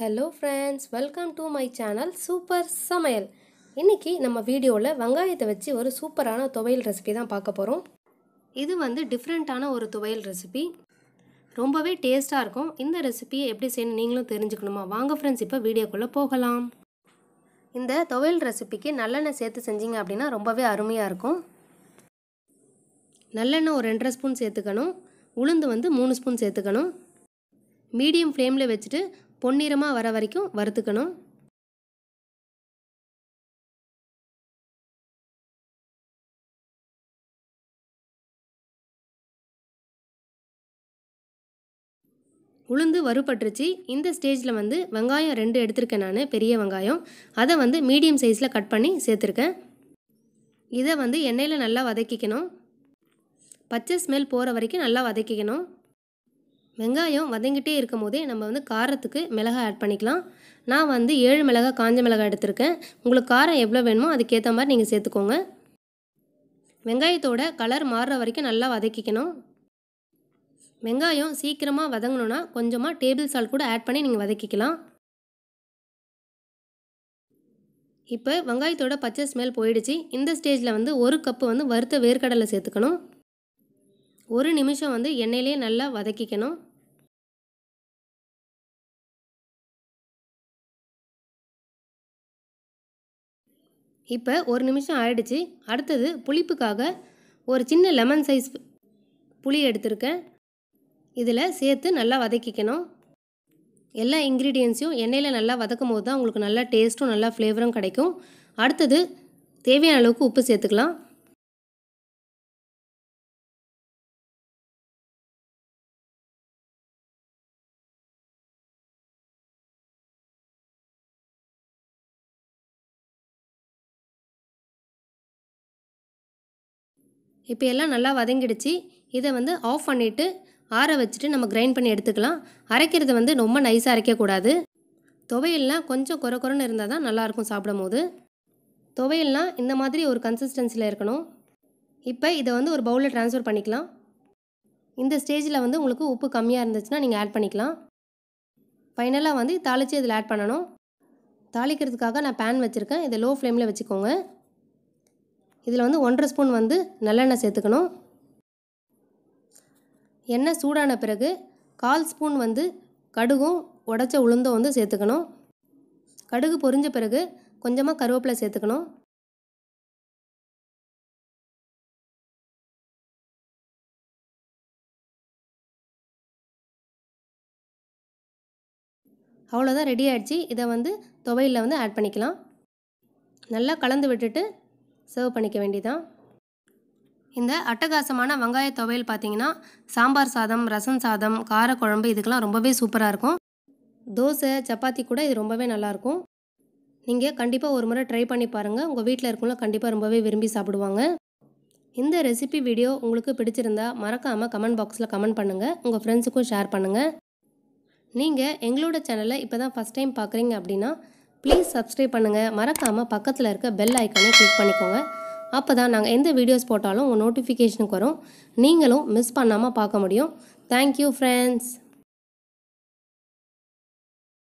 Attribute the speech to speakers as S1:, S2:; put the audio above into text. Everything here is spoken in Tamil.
S1: hello friends welcome to my channel super சமையல் இன்றைக்கி நம்ம வீடியோவில் வெங்காயத்தை வச்சு ஒரு சூப்பரான துவையல் ரெசிபி தான் பார்க்க போகிறோம் இது வந்து டிஃப்ரெண்ட்டான ஒரு துவையல் ரெசிபி ரொம்பவே டேஸ்ட்டாக இருக்கும் இந்த ரெசிபியை எப்படி செய்யணும் நீங்களும் தெரிஞ்சுக்கணுமா வாங்க ஃப்ரெண்ட்ஸ் இப்போ வீடியோக்குள்ளே போகலாம் இந்த துவையல் ரெசிபிக்கு நல்லெண்ணெய் சேர்த்து செஞ்சீங்க அப்படின்னா ரொம்பவே அருமையாக இருக்கும் நல்லெண்ணெய் ஒரு ரெண்டரை ஸ்பூன் சேர்த்துக்கணும் உளுந்து வந்து மூணு ஸ்பூன் சேர்த்துக்கணும் மீடியம் ஃப்ளேமில் வச்சுட்டு பொன்னிறமாக வர வரைக்கும் வறுத்துக்கணும் உளுந்து வறுபட்டுருச்சு இந்த ஸ்டேஜில் வந்து வெங்காயம் ரெண்டு எடுத்திருக்கேன் நான் பெரிய வெங்காயம் அதை வந்து மீடியம் சைஸில் கட் பண்ணி சேர்த்துருக்கேன் இதை வந்து எண்ணெயில் நல்லா வதக்கிக்கணும் பச்சை ஸ்மெல் போகிற வரைக்கும் நல்லா வதக்கிக்கணும் வெங்காயம் வதங்கிட்டே இருக்கும் போதே நம்ம வந்து காரத்துக்கு மிளகாய் ஆட் பண்ணிக்கலாம் நான் வந்து ஏழு மிளகாய் காஞ்ச மிளகாய் எடுத்திருக்கேன் உங்களுக்கு காரம் எவ்வளோ வேணுமோ அதுக்கேற்ற மாதிரி நீங்கள் சேர்த்துக்கோங்க வெங்காயத்தோட கலர் மாறுற வரைக்கும் நல்லா வதக்கிக்கணும் வெங்காயம் சீக்கிரமாக வதங்கணுன்னா கொஞ்சமாக டேபிள் சால்ட் கூட ஆட் பண்ணி நீங்கள் வதக்கிக்கலாம் இப்போ வெங்காயத்தோட பச்சை ஸ்மெல் போயிடுச்சு இந்த ஸ்டேஜில் வந்து ஒரு கப்பு வந்து வறுத்த வேர்க்கடலை சேர்த்துக்கணும் ஒரு நிமிஷம் வந்து எண்ணெயிலே நல்லா வதக்கிக்கணும் இப்போ ஒரு நிமிஷம் ஆயிடுச்சு அடுத்தது புளிப்புக்காக ஒரு சின்ன லெமன் சைஸ் புளி எடுத்திருக்கேன் இதில் சேர்த்து நல்லா வதக்கிக்கணும் எல்லா இன்க்ரீடியன்ஸையும் எண்ணெயில் நல்லா வதக்கும் போது தான் உங்களுக்கு நல்லா டேஸ்ட்டும் நல்லா ஃப்ளேவரும் கிடைக்கும் அடுத்தது தேவையான அளவுக்கு உப்பு சேர்த்துக்கலாம் இப்போ எல்லாம் நல்லா வதங்கிடுச்சு இதை வந்து ஆஃப் பண்ணிவிட்டு ஆற வச்சுட்டு நம்ம கிரைண்ட் பண்ணி எடுத்துக்கலாம் அரைக்கிறது வந்து ரொம்ப நைஸாக அரைக்கக்கூடாது துவையல்லாம் கொஞ்சம் குறை குறைன்னு இருந்தால் தான் நல்லாயிருக்கும் சாப்பிடும் போது துவையல்லாம் இந்த மாதிரி ஒரு கன்சிஸ்டன்சியில் இருக்கணும் இப்போ இதை வந்து ஒரு பவுலில் ட்ரான்ஸ்ஃபர் பண்ணிக்கலாம் இந்த ஸ்டேஜில் வந்து உங்களுக்கு உப்பு கம்மியாக இருந்துச்சுன்னா நீங்கள் ஆட் பண்ணிக்கலாம் ஃபைனலாக வந்து தாளித்து இதில் ஆட் பண்ணணும் தாளிக்கிறதுக்காக நான் பேன் வச்சுருக்கேன் இதை லோ ஃப்ளேமில் வச்சுக்கோங்க இதில் வந்து ஒன்றரை ஸ்பூன் வந்து நல்லெண்ணெய் சேர்த்துக்கணும் எண்ணெய் சூடான பிறகு கால் ஸ்பூன் வந்து கடுகும் உடச்ச உளுந்தும் வந்து சேர்த்துக்கணும் கடுகு பொரிஞ்ச பிறகு கொஞ்சமாக கருவேப்பிலை சேர்த்துக்கணும் அவ்வளோதான் ரெடி ஆகிடுச்சு இதை வந்து துவையில் வந்து ஆட் பண்ணிக்கலாம் நல்லா கலந்து விட்டுட்டு சர்வ் பண்ணிக்க வேண்டியதான் இந்த அட்டகாசமான வெங்காய துவையல் பார்த்தீங்கன்னா சாம்பார் சாதம் ரசம் சாதம் காரக்குழம்பு இதுக்கெல்லாம் ரொம்பவே சூப்பராக இருக்கும் தோசை சப்பாத்தி கூட இது ரொம்பவே நல்லாயிருக்கும் நீங்கள் கண்டிப்பாக ஒரு முறை ட்ரை பண்ணி பாருங்கள் உங்கள் வீட்டில் இருக்கவங்களும் கண்டிப்பாக ரொம்பவே விரும்பி சாப்பிடுவாங்க இந்த ரெசிபி வீடியோ உங்களுக்கு பிடிச்சிருந்தா மறக்காமல் கமெண்ட் பாக்ஸில் கமெண்ட் பண்ணுங்கள் உங்கள் ஃப்ரெண்ட்ஸுக்கும் ஷேர் பண்ணுங்கள் நீங்கள் எங்களோட சேனலை இப்போ தான் ஃபஸ்ட் டைம் பார்க்குறீங்க அப்படின்னா ப்ளீஸ் சப்ஸ்கிரைப் பண்ணுங்கள் மறக்காமல் பக்கத்தில் இருக்க பெல் ஐக்கானை கிளிக் பண்ணிக்கோங்க அப்போ தான் நாங்கள் எந்த வீடியோஸ் போட்டாலும் உங்கள் நோட்டிஃபிகேஷனுக்கு வரும் நீங்களும் மிஸ் பண்ணாமல் பார்க்க முடியும் தேங்க்யூ ஃப்ரெண்ட்ஸ்